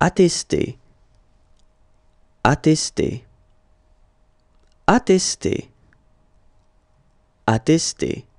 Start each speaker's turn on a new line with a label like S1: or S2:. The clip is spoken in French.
S1: attester, attester, attester, attester.